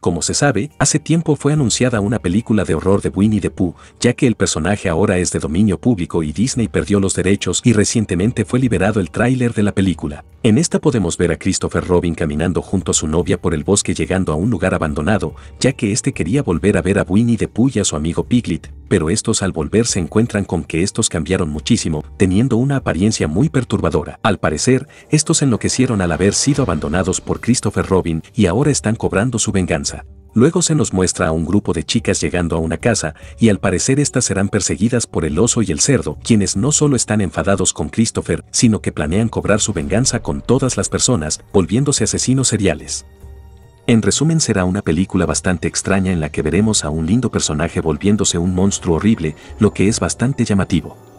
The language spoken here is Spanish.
Como se sabe, hace tiempo fue anunciada una película de horror de Winnie the Pooh, ya que el personaje ahora es de dominio público y Disney perdió los derechos y recientemente fue liberado el tráiler de la película. En esta podemos ver a Christopher Robin caminando junto a su novia por el bosque llegando a un lugar abandonado, ya que este quería volver a ver a Winnie the Pooh y a su amigo Piglet, pero estos al volver se encuentran con que estos cambiaron muchísimo, teniendo una apariencia muy perturbadora. Al parecer, estos enloquecieron al haber sido abandonados por Christopher Robin y ahora están cobrando su venganza. Luego se nos muestra a un grupo de chicas llegando a una casa, y al parecer estas serán perseguidas por el oso y el cerdo, quienes no solo están enfadados con Christopher, sino que planean cobrar su venganza con todas las personas, volviéndose asesinos seriales. En resumen será una película bastante extraña en la que veremos a un lindo personaje volviéndose un monstruo horrible, lo que es bastante llamativo.